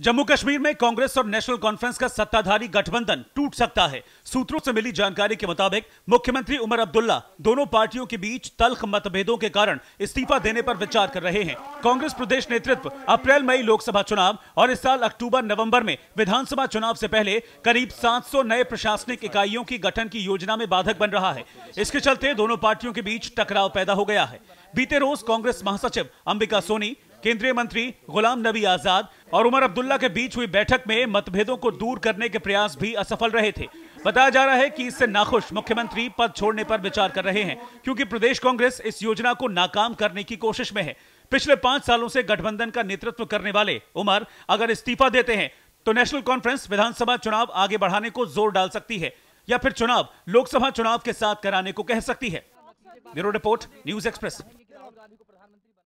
जम्मू कश्मीर में कांग्रेस और national conference का सत्ताधारी गठबंधन टूट सकता है सूत्रों से मिली जानकारी के मुताबिक मुख्यमंत्री उमर अब्दुल्ला दोनों पार्टियों के बीच तल्ख मतभेदों के कारण इस्तीफा देने पर विचार कर रहे हैं कांग्रेस प्रदेश नेतृत्व अप्रैल मई लोकसभा चुनाव और इस साल अक्टूबर नवम्बर में विधानसभा चुनाव ऐसी पहले करीब सात नए प्रशासनिक इकाइयों की गठन की योजना में बाधक बन रहा है इसके चलते दोनों पार्टियों के बीच टकराव पैदा हो गया है बीते रोज कांग्रेस महासचिव अंबिका सोनी केंद्रीय मंत्री गुलाम नबी आजाद और उमर अब्दुल्ला के बीच हुई बैठक में मतभेदों को दूर करने के प्रयास भी असफल रहे थे बताया जा रहा है कि इससे नाखुश मुख्यमंत्री पद छोड़ने पर विचार कर रहे हैं क्योंकि प्रदेश कांग्रेस इस योजना को नाकाम करने की कोशिश में है पिछले पांच सालों से गठबंधन का नेतृत्व करने वाले उमर अगर इस्तीफा देते हैं तो नेशनल कॉन्फ्रेंस विधानसभा चुनाव आगे बढ़ाने को जोर डाल सकती है या फिर चुनाव लोकसभा चुनाव के साथ कराने को कह सकती है ब्यूरो रिपोर्ट न्यूज एक्सप्रेस